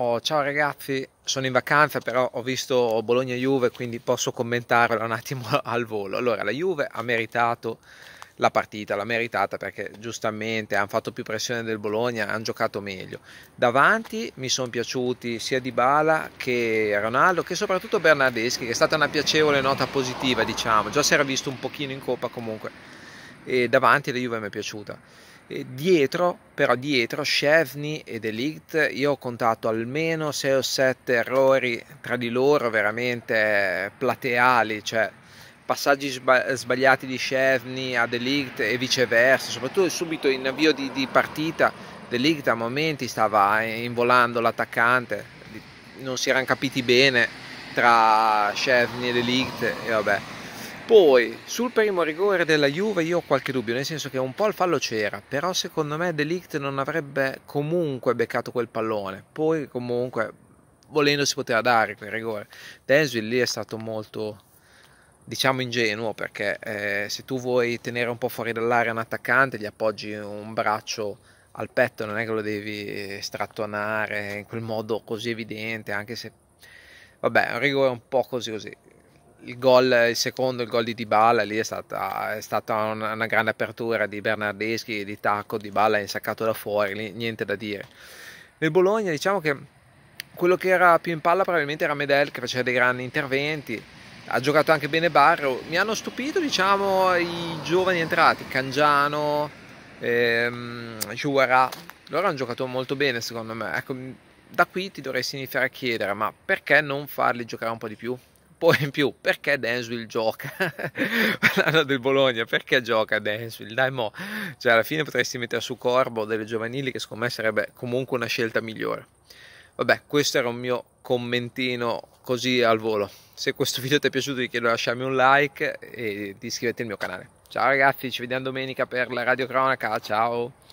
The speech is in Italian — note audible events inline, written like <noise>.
Oh, ciao ragazzi, sono in vacanza però ho visto Bologna-Juve quindi posso commentarla un attimo <laughs> al volo. Allora, la Juve ha meritato la partita, l'ha meritata perché giustamente hanno fatto più pressione del Bologna, hanno giocato meglio. Davanti mi sono piaciuti sia Di Bala che Ronaldo che soprattutto Bernardeschi che è stata una piacevole nota positiva diciamo, già si era visto un pochino in coppa comunque e davanti la Juve mi è piaciuta. dietro, però dietro, Scevni ed Elite, io ho contato almeno 6 o 7 errori tra di loro veramente plateali, cioè passaggi sbagliati di Scevni ad Elite e viceversa, soprattutto subito in avvio di, di partita, Elite a momenti stava involando l'attaccante, non si erano capiti bene tra Scevni ed Elite e vabbè. Poi, sul primo rigore della Juve io ho qualche dubbio, nel senso che un po' il fallo c'era, però secondo me Delict non avrebbe comunque beccato quel pallone. Poi comunque, volendo si poteva dare quel rigore. Densville lì è stato molto, diciamo, ingenuo, perché eh, se tu vuoi tenere un po' fuori dall'area un attaccante, gli appoggi un braccio al petto, non è che lo devi strattonare in quel modo così evidente, anche se... Vabbè, un rigore un po' così così il, gol, il secondo, il gol di Dybala, lì è stata, è stata una, una, grande apertura di Bernardeschi, di Tacco, Dybala è insaccato da fuori, lì, niente da dire. Nel Bologna diciamo che quello che era più in palla probabilmente era Medel che faceva dei grandi interventi, ha giocato anche bene Barro, mi hanno stupito diciamo i giovani entrati, Cangiano, ehm, Giuara, loro hanno giocato molto bene secondo me, ecco, da qui ti dovresti iniziare a chiedere ma perché non farli giocare un po' di più? poi in più perché Densville gioca <laughs> parlando del Bologna perché gioca Densville dai mo cioè alla fine potresti mettere su Corbo delle giovanili che secondo me sarebbe comunque una scelta migliore vabbè questo era un mio commentino così al volo se questo video ti è piaciuto ti chiedo di lasciarmi un like e di iscriverti al mio canale ciao ragazzi ci vediamo domenica per la radio cronaca ciao